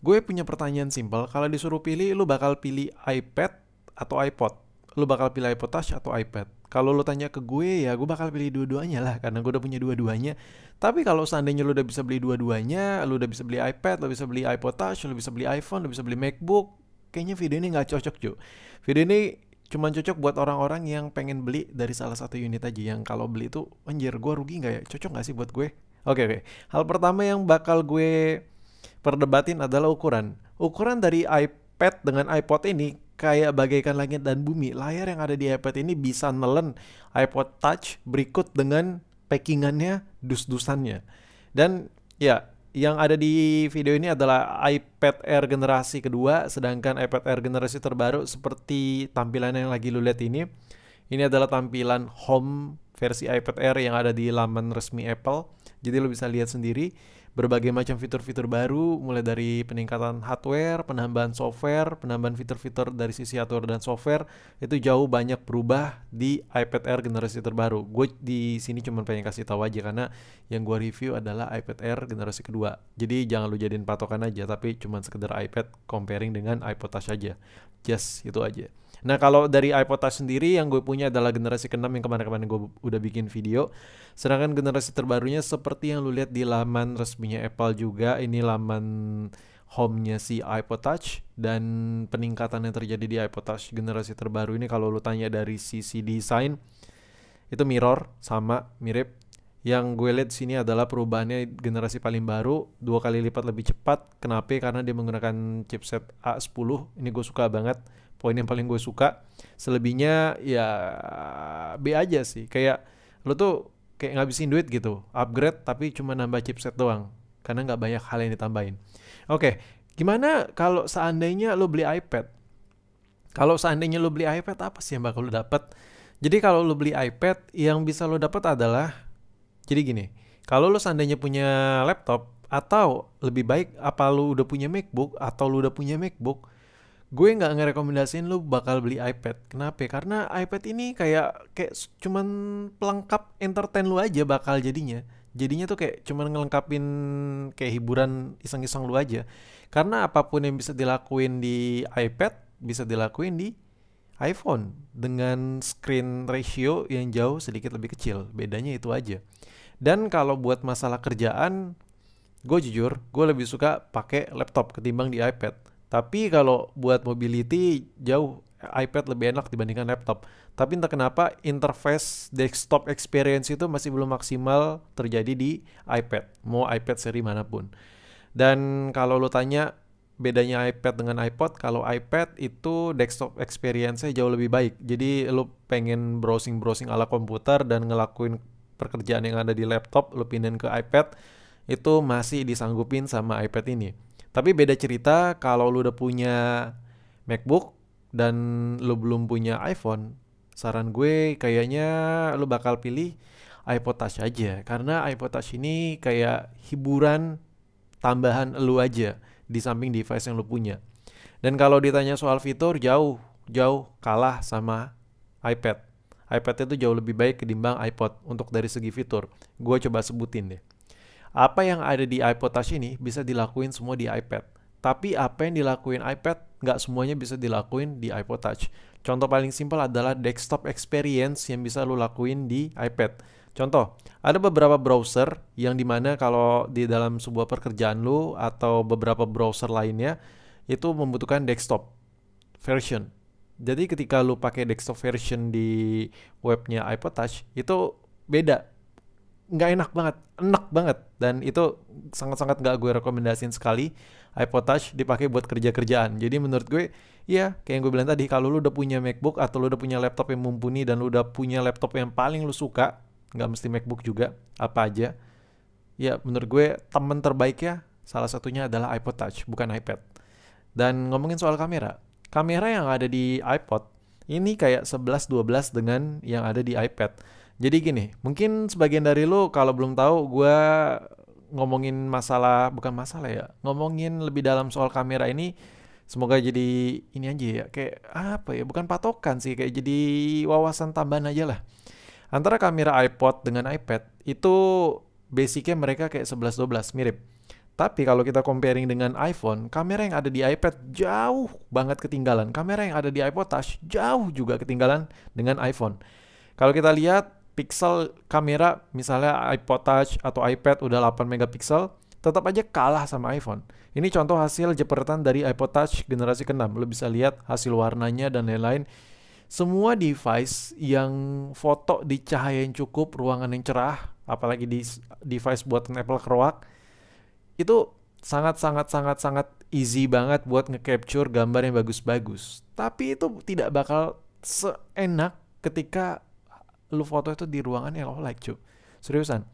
Gue punya pertanyaan simpel, kalau disuruh pilih lu bakal pilih iPad atau iPod? Lu bakal pilih iPod Touch atau iPad? Kalau lu tanya ke gue ya gue bakal pilih dua-duanya lah karena gue udah punya dua-duanya. Tapi kalau seandainya lu udah bisa beli dua-duanya, lu udah bisa beli iPad, lu bisa beli iPod Touch, lu bisa beli iPhone, lu bisa beli MacBook, kayaknya video ini nggak cocok cuy. Video ini cuma cocok buat orang-orang yang pengen beli dari salah satu unit aja yang kalau beli itu anjir gue rugi nggak ya cocok nggak sih buat gue oke okay, oke okay. hal pertama yang bakal gue Perdebatin adalah ukuran. Ukuran dari iPad dengan iPod ini kayak bagaikan langit dan bumi. Layar yang ada di iPad ini bisa nelen iPod Touch berikut dengan packingannya, dus-dusannya. Dan ya, yang ada di video ini adalah iPad Air generasi kedua, sedangkan iPad Air generasi terbaru seperti tampilan yang lagi lu lihat ini. Ini adalah tampilan home versi iPad Air yang ada di laman resmi Apple. Jadi lo bisa lihat sendiri berbagai macam fitur-fitur baru mulai dari peningkatan hardware, penambahan software, penambahan fitur-fitur dari sisi hardware dan software itu jauh banyak berubah di iPad Air generasi terbaru. Gue di sini cuma pengen kasih tahu aja karena yang gue review adalah iPad Air generasi kedua. Jadi jangan lu jadiin patokan aja tapi cuma sekedar iPad comparing dengan iPod Touch aja. Just itu aja. Nah kalau dari iPod Touch sendiri yang gue punya adalah generasi ke-6 yang kemarin-kemarin gue udah bikin video. Sedangkan generasi terbarunya seperti yang lu lihat di laman resminya Apple juga, ini laman home-nya si iPod Touch dan peningkatan yang terjadi di iPod Touch generasi terbaru ini kalau lu tanya dari sisi desain itu mirror sama mirip yang gue lihat sini adalah perubahannya generasi paling baru dua kali lipat lebih cepat kenapa karena dia menggunakan chipset A10 ini gue suka banget poin yang paling gue suka selebihnya ya B aja sih kayak lo tuh kayak ngabisin duit gitu upgrade tapi cuma nambah chipset doang karena nggak banyak hal yang ditambahin oke okay. gimana kalau seandainya lo beli iPad kalau seandainya lo beli iPad apa sih yang bakal lo dapet jadi kalau lo beli iPad yang bisa lo dapet adalah jadi gini kalau lo seandainya punya laptop atau lebih baik apa lo udah punya MacBook atau lo udah punya MacBook gue nggak ngerekomendasiin lu bakal beli iPad. Kenapa? Karena iPad ini kayak kayak cuman pelengkap entertain lu aja bakal jadinya. Jadinya tuh kayak cuman ngelengkapin kayak hiburan iseng-iseng lu aja. Karena apapun yang bisa dilakuin di iPad bisa dilakuin di iPhone dengan screen ratio yang jauh sedikit lebih kecil. Bedanya itu aja. Dan kalau buat masalah kerjaan, gue jujur, gue lebih suka pakai laptop ketimbang di iPad tapi kalau buat mobility jauh iPad lebih enak dibandingkan laptop. Tapi entah kenapa interface desktop experience itu masih belum maksimal terjadi di iPad, mau iPad seri manapun. Dan kalau lo tanya bedanya iPad dengan iPod, kalau iPad itu desktop experience-nya jauh lebih baik. Jadi lo pengen browsing-browsing ala komputer dan ngelakuin pekerjaan yang ada di laptop, lo pindahin ke iPad, itu masih disanggupin sama iPad ini tapi beda cerita kalau lu udah punya MacBook dan lu belum punya iPhone, saran gue kayaknya lu bakal pilih iPod Touch aja karena iPod Touch ini kayak hiburan tambahan lu aja di samping device yang lu punya. Dan kalau ditanya soal fitur jauh jauh kalah sama iPad. iPad itu jauh lebih baik ketimbang iPod untuk dari segi fitur. Gue coba sebutin deh apa yang ada di iPod Touch ini bisa dilakuin semua di iPad. Tapi apa yang dilakuin iPad, nggak semuanya bisa dilakuin di iPod Touch. Contoh paling simpel adalah desktop experience yang bisa lo lakuin di iPad. Contoh, ada beberapa browser yang dimana kalau di dalam sebuah pekerjaan lo atau beberapa browser lainnya, itu membutuhkan desktop version. Jadi ketika lo pakai desktop version di webnya iPod Touch, itu beda nggak enak banget, enak banget. Dan itu sangat-sangat nggak gue rekomendasiin sekali. iPod Touch dipakai buat kerja-kerjaan. Jadi menurut gue, ya kayak yang gue bilang tadi, kalau lu udah punya MacBook atau lu udah punya laptop yang mumpuni dan lu udah punya laptop yang paling lu suka, nggak mesti MacBook juga, apa aja. Ya menurut gue temen terbaik ya, salah satunya adalah iPod Touch, bukan iPad. Dan ngomongin soal kamera, kamera yang ada di iPod ini kayak 11-12 dengan yang ada di iPad jadi gini, mungkin sebagian dari lu kalau belum tahu gue ngomongin masalah bukan masalah ya, ngomongin lebih dalam soal kamera ini semoga jadi ini aja ya kayak apa ya bukan patokan sih kayak jadi wawasan tambahan aja lah antara kamera iPod dengan iPad itu basicnya mereka kayak 11-12 mirip tapi kalau kita comparing dengan iPhone kamera yang ada di iPad jauh banget ketinggalan kamera yang ada di iPod Touch jauh juga ketinggalan dengan iPhone kalau kita lihat pixel kamera misalnya iPod Touch atau iPad udah 8 megapiksel tetap aja kalah sama iPhone. Ini contoh hasil jepretan dari iPod Touch generasi ke-6. Lo bisa lihat hasil warnanya dan lain-lain. Semua device yang foto di cahaya yang cukup, ruangan yang cerah, apalagi di device buatan Apple keruak, itu sangat-sangat-sangat-sangat easy banget buat nge-capture gambar yang bagus-bagus. Tapi itu tidak bakal seenak ketika lu foto itu di ruangan yang lo like cuy seriusan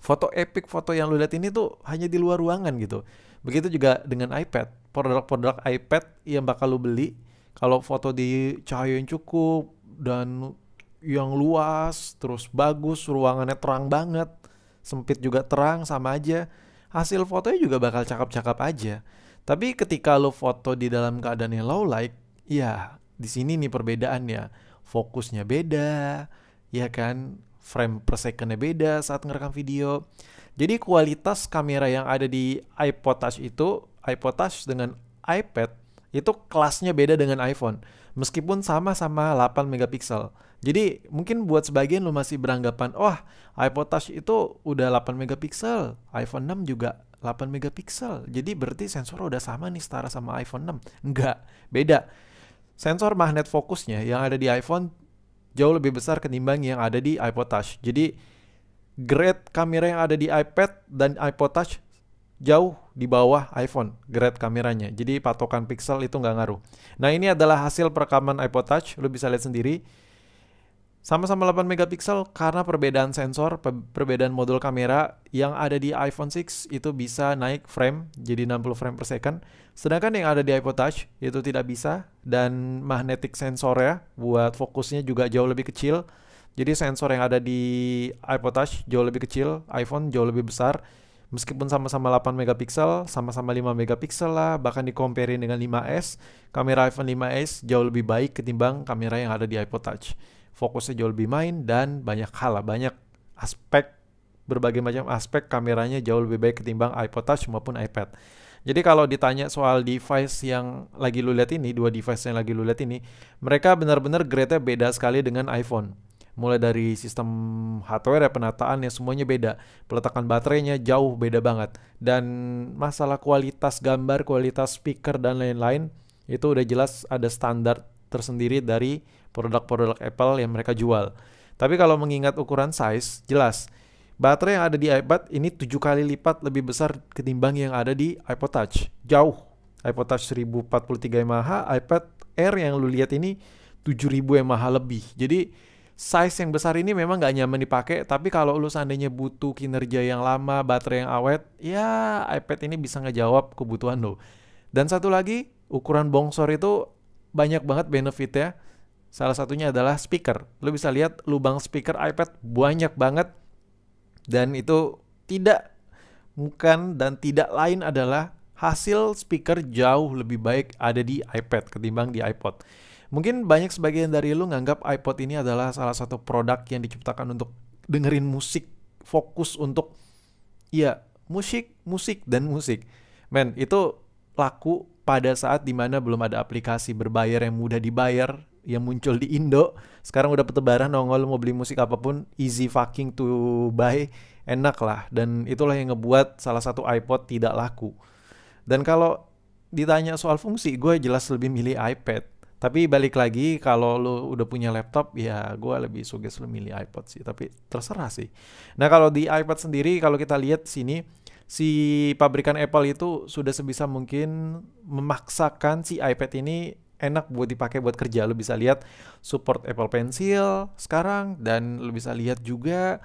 foto epic foto yang lu lihat ini tuh hanya di luar ruangan gitu begitu juga dengan iPad produk-produk iPad yang bakal lu beli kalau foto di cahaya yang cukup dan yang luas terus bagus ruangannya terang banget sempit juga terang sama aja hasil fotonya juga bakal cakep-cakep aja tapi ketika lo foto di dalam keadaan yang low light ya di sini nih perbedaannya fokusnya beda ya kan frame per secondnya beda saat ngerekam video jadi kualitas kamera yang ada di iPod Touch itu iPod Touch dengan iPad itu kelasnya beda dengan iPhone meskipun sama-sama 8 megapiksel. Jadi mungkin buat sebagian lu masih beranggapan, wah oh, iPod Touch itu udah 8 megapiksel, iPhone 6 juga 8 megapiksel. Jadi berarti sensor udah sama nih setara sama iPhone 6. Enggak, beda. Sensor magnet fokusnya yang ada di iPhone jauh lebih besar ketimbang yang ada di iPod Touch. Jadi grade kamera yang ada di iPad dan iPod Touch jauh di bawah iPhone grade kameranya. Jadi patokan pixel itu nggak ngaruh. Nah ini adalah hasil perekaman iPod Touch. Lo bisa lihat sendiri sama-sama 8 megapiksel karena perbedaan sensor, perbedaan modul kamera yang ada di iPhone 6 itu bisa naik frame jadi 60 frame per second. Sedangkan yang ada di iPod Touch itu tidak bisa dan magnetic ya buat fokusnya juga jauh lebih kecil. Jadi sensor yang ada di iPod Touch jauh lebih kecil, iPhone jauh lebih besar. Meskipun sama-sama 8 megapiksel, sama-sama 5 megapiksel lah, bahkan dikomparin dengan 5S, kamera iPhone 5S jauh lebih baik ketimbang kamera yang ada di iPod Touch fokusnya jauh lebih main dan banyak hal lah, banyak aspek berbagai macam aspek kameranya jauh lebih baik ketimbang iPod Touch maupun iPad. Jadi kalau ditanya soal device yang lagi lu lihat ini, dua device yang lagi lu lihat ini, mereka benar-benar grade-nya beda sekali dengan iPhone. Mulai dari sistem hardware ya penataannya semuanya beda. Peletakan baterainya jauh beda banget. Dan masalah kualitas gambar, kualitas speaker dan lain-lain itu udah jelas ada standar tersendiri dari produk-produk Apple yang mereka jual. Tapi kalau mengingat ukuran size, jelas baterai yang ada di iPad ini tujuh kali lipat lebih besar ketimbang yang ada di iPod Touch. Jauh. iPod Touch 1043 mAh, iPad Air yang lu lihat ini 7000 mAh lebih. Jadi size yang besar ini memang nggak nyaman dipakai, tapi kalau lu seandainya butuh kinerja yang lama, baterai yang awet, ya iPad ini bisa ngejawab kebutuhan lo. Dan satu lagi, ukuran bongsor itu banyak banget benefitnya. Salah satunya adalah speaker. Lo bisa lihat lubang speaker iPad banyak banget dan itu tidak bukan dan tidak lain adalah hasil speaker jauh lebih baik ada di iPad ketimbang di iPod. Mungkin banyak sebagian dari lo nganggap iPod ini adalah salah satu produk yang diciptakan untuk dengerin musik, fokus untuk ya musik, musik dan musik. Men, itu laku pada saat dimana belum ada aplikasi berbayar yang mudah dibayar yang muncul di Indo sekarang udah petebaran nongol mau beli musik apapun easy fucking to buy enak lah dan itulah yang ngebuat salah satu iPod tidak laku dan kalau ditanya soal fungsi gue jelas lebih milih iPad tapi balik lagi kalau lo udah punya laptop ya gue lebih suges lo milih iPod sih tapi terserah sih nah kalau di iPad sendiri kalau kita lihat sini si pabrikan Apple itu sudah sebisa mungkin memaksakan si iPad ini enak buat dipakai buat kerja. Lo bisa lihat support Apple Pencil sekarang dan lo bisa lihat juga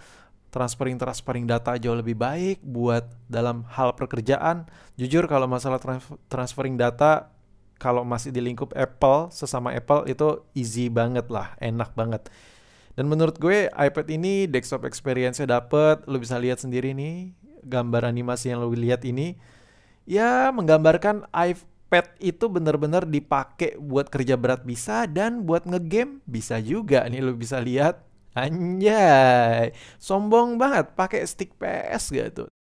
transferring transferring data jauh lebih baik buat dalam hal pekerjaan. Jujur kalau masalah transferring data kalau masih di lingkup Apple sesama Apple itu easy banget lah, enak banget. Dan menurut gue iPad ini desktop experience-nya dapet, lo bisa lihat sendiri nih gambar animasi yang lo lihat ini ya menggambarkan iPad itu benar-benar dipakai buat kerja berat bisa dan buat ngegame bisa juga nih lo bisa lihat Anjay, sombong banget pakai stick PS gitu. tuh?